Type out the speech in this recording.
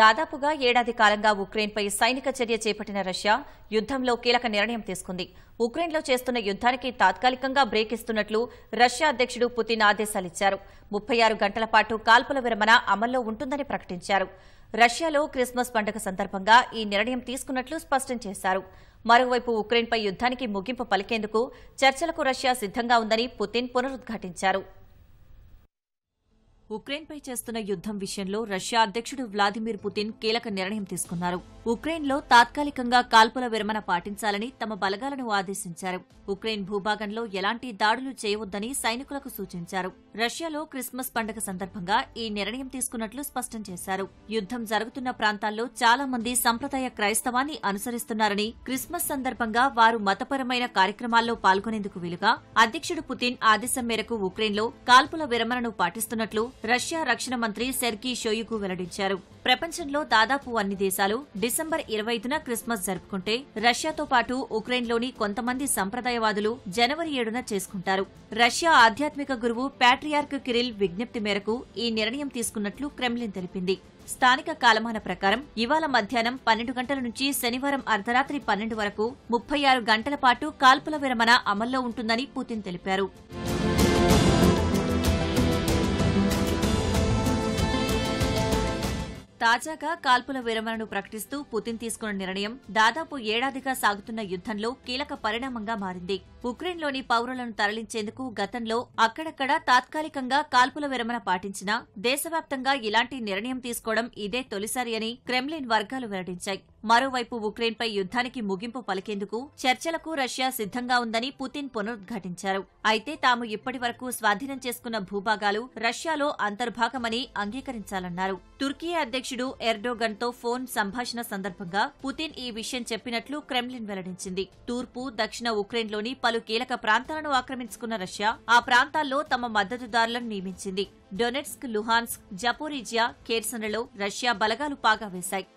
దాదాపుగా ఏడాది కాలంగా ఉక్రెయిన్పై సైనిక చర్య చేపట్టిన రష్యా యుద్దంలో కీలక నిర్ణయం తీసుకుంది ఉక్రెయిన్లో చేస్తున్న యుద్దానికి తాత్కాలికంగా బ్రేక్ ఇస్తున్నట్లు రష్యా అధ్యక్షుడు పుతిన్ ఆదేశాలిచ్చారు ముప్పై ఆరు గంటల పాటు కాల్పుల విరమణ అమల్లో ఉంటుందని ప్రకటించారు రష్యాలో క్రిస్మస్ పండుగ సందర్భంగా ఈ నిర్ణయం తీసుకున్నట్లు స్పష్టం చేశారు మరోవైపు ఉక్రెయిన్పై యుద్దానికి ముగింపు పలికేందుకు చర్చలకు రష్యా సిద్దంగా ఉందని పుతిన్ పునరుద్ఘాటించారు ఉక్రెయిన్పై చేస్తున్న యుద్దం విషయంలో రష్యా అధ్యక్షుడు వ్లాదిమిర్ పుతిన్ కీలక నిర్ణయం తీసుకున్నారు ఉక్రెయిన్లో తాత్కాలికంగా కాల్పుల విరమణ పాటించాలని తమ బలగాలను ఆదేశించారు ఉక్రెయిన్ భూభాగంలో ఎలాంటి దాడులు చేయవద్దని సైనికులకు సూచించారు రష్యాలో క్రిస్మస్ పండుగ సందర్భంగా ఈ నిర్ణయం తీసుకున్నట్లు స్పష్టం చేశారు యుద్దం జరుగుతున్న ప్రాంతాల్లో చాలా మంది సంప్రదాయ క్రైస్తవాన్ని అనుసరిస్తున్నారని క్రిస్మస్ సందర్భంగా వారు మతపరమైన కార్యక్రమాల్లో పాల్గొనేందుకు వీలుగా అధ్యక్షుడు పుతిన్ ఆదేశం మేరకు ఉక్రెయిన్లో కాల్పుల విరమణను పాటిస్తున్నట్లు రష్యా రక్షణ మంత్రి సెర్కీ షోయుకు వెల్లడించారు ప్రపంచంలో దాదాపు అన్ని దేశాలు డిసెంబర్ ఇరవై ఐదున క్రిస్మస్ జరుపుకుంటే రష్యాతో పాటు ఉక్రెయిన్లోని కొంతమంది సంప్రదాయవాదులు జనవరి ఏడున చేసుకుంటారు రష్యా ఆధ్యాత్మిక గురువు ప్యాట్రియార్క్ కిరిల్ విజ్ఞప్తి మేరకు ఈ నిర్ణయం తీసుకున్నట్లు క్రెమ్లిన్ తెలిపింది స్థానిక కాలమాన ప్రకారం ఇవాళ మధ్యాహ్నం పన్నెండు గంటల నుంచి శనివారం అర్ధరాత్రి పన్నెండు వరకు ముప్పై ఆరు గంటల పాటు కాల్పుల విరమణ అమల్లో ఉంటుందని పుతిన్ తెలిపారు తాజాగా కాల్పుల విరమణను ప్రకటిస్తూ పుతిన్ తీసుకున్న నిర్ణయం దాదాపు ఏడాదిగా సాగుతున్న యుద్దంలో కీలక పరిణామంగా మారింది ఉక్రెయిన్లోని పౌరులను తరలించేందుకు గతంలో అక్కడక్కడ తాత్కాలికంగా కాల్పుల విరమణ పాటించినా దేశవ్యాప్తంగా ఇలాంటి నిర్ణయం తీసుకోవడం ఇదే తొలిసారి అని క్రెమ్లిన్ వర్గాలు వెల్లడించాయి మరోవైపు ఉక్రెయిన్పై యుద్దానికి ముగింపు పలికేందుకు చర్చలకు రష్యా సిద్దంగా ఉందని పుతిన్ పునరుద్ఘాటించారు అయితే తాము ఇప్పటి వరకు స్వాధీనం చేసుకున్న భూభాగాలు రష్యాలో అంతర్భాగమని అంగీకరించాలన్నారు తుర్కీ అధ్యక్షుడు అధ్యక్షుడు ఎర్డోగన్తో ఫోన్ సంభాషణ సందర్భంగా పుతిన్ ఈ విషయం చెప్పినట్లు క్రెమ్లిన్ వెల్లడించింది తూర్పు దక్షిణ ఉక్రెయిన్లోని పలు కీలక ప్రాంతాలను ఆక్రమించుకున్న రష్యా ఆ ప్రాంతాల్లో తమ మద్దతుదారులను నియమించింది డొనెట్స్క్ లుహాన్స్క్ జపోరిజియా కేర్సన్లలో రష్యా బలగాలు పాగా వేశాయి